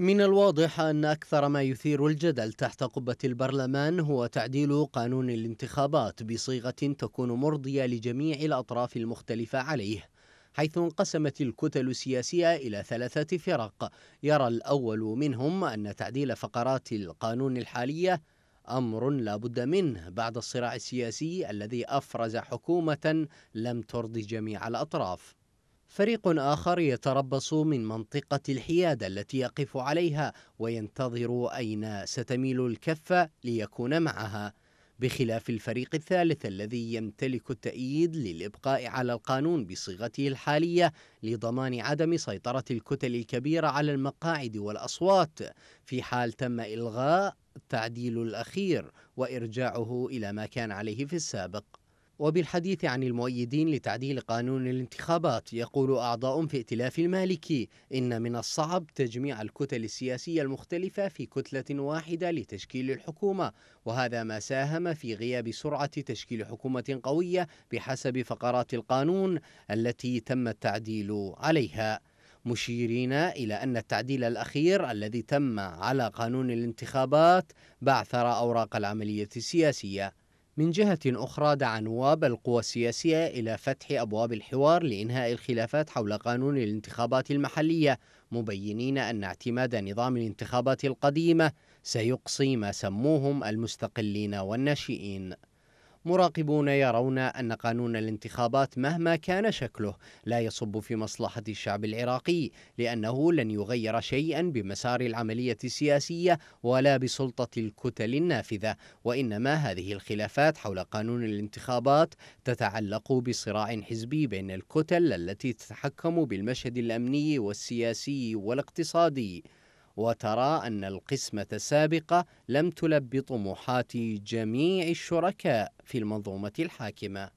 من الواضح أن أكثر ما يثير الجدل تحت قبة البرلمان هو تعديل قانون الانتخابات بصيغة تكون مرضية لجميع الأطراف المختلفة عليه حيث انقسمت الكتل السياسية إلى ثلاثة فرق يرى الأول منهم أن تعديل فقرات القانون الحالية أمر لا بد منه بعد الصراع السياسي الذي أفرز حكومة لم ترضي جميع الأطراف فريق آخر يتربص من منطقة الحيادة التي يقف عليها وينتظر أين ستميل الكفة ليكون معها بخلاف الفريق الثالث الذي يمتلك التأييد للإبقاء على القانون بصيغته الحالية لضمان عدم سيطرة الكتل الكبيرة على المقاعد والأصوات في حال تم إلغاء التعديل الأخير وإرجاعه إلى ما كان عليه في السابق وبالحديث عن المؤيدين لتعديل قانون الانتخابات يقول أعضاء في ائتلاف المالكي إن من الصعب تجميع الكتل السياسية المختلفة في كتلة واحدة لتشكيل الحكومة وهذا ما ساهم في غياب سرعة تشكيل حكومة قوية بحسب فقرات القانون التي تم التعديل عليها مشيرين إلى أن التعديل الأخير الذي تم على قانون الانتخابات بعثر أوراق العملية السياسية من جهة أخرى دعا نواب القوى السياسية إلى فتح أبواب الحوار لإنهاء الخلافات حول قانون الانتخابات المحلية مبينين أن اعتماد نظام الانتخابات القديمة سيقصي ما سموهم المستقلين والناشئين مراقبون يرون أن قانون الانتخابات مهما كان شكله لا يصب في مصلحة الشعب العراقي لأنه لن يغير شيئا بمسار العملية السياسية ولا بسلطة الكتل النافذة وإنما هذه الخلافات حول قانون الانتخابات تتعلق بصراع حزبي بين الكتل التي تتحكم بالمشهد الأمني والسياسي والاقتصادي وترى أن القسمة السابقة لم تلبي طموحات جميع الشركاء في المنظومة الحاكمة